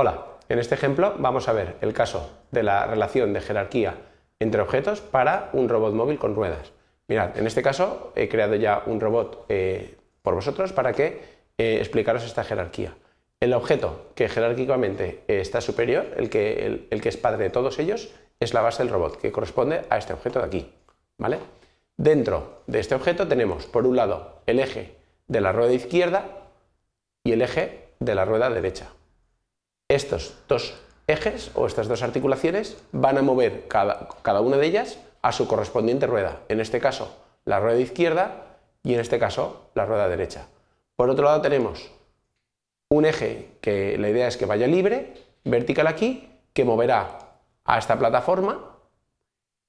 Hola, en este ejemplo vamos a ver el caso de la relación de jerarquía entre objetos para un robot móvil con ruedas. Mirad, en este caso he creado ya un robot eh, por vosotros para que eh, explicaros esta jerarquía. El objeto que jerárquicamente eh, está superior, el que, el que es padre de todos ellos, es la base del robot, que corresponde a este objeto de aquí. ¿vale? Dentro de este objeto tenemos, por un lado, el eje de la rueda izquierda y el eje de la rueda derecha. Estos dos ejes o estas dos articulaciones van a mover cada, una de ellas a su correspondiente rueda. En este caso, la rueda izquierda y en este caso, la rueda derecha. Por otro lado, tenemos un eje que la idea es que vaya libre, vertical aquí, que moverá a esta plataforma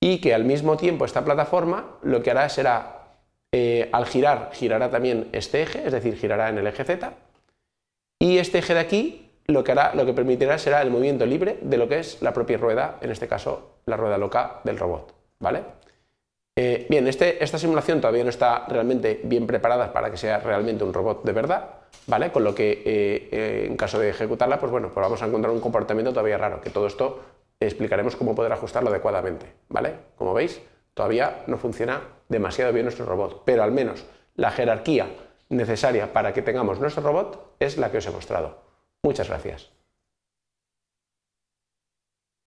y que al mismo tiempo esta plataforma lo que hará será, eh, al girar, girará también este eje, es decir, girará en el eje Z, y este eje de aquí lo que, hará, lo que permitirá será el movimiento libre de lo que es la propia rueda, en este caso la rueda loca del robot. ¿vale? Eh, bien, este, esta simulación todavía no está realmente bien preparada para que sea realmente un robot de verdad, ¿vale? Con lo que eh, eh, en caso de ejecutarla, pues bueno, pues vamos a encontrar un comportamiento todavía raro, que todo esto explicaremos cómo poder ajustarlo adecuadamente, ¿vale? Como veis, todavía no funciona demasiado bien nuestro robot, pero al menos la jerarquía necesaria para que tengamos nuestro robot es la que os he mostrado. Muchas gracias.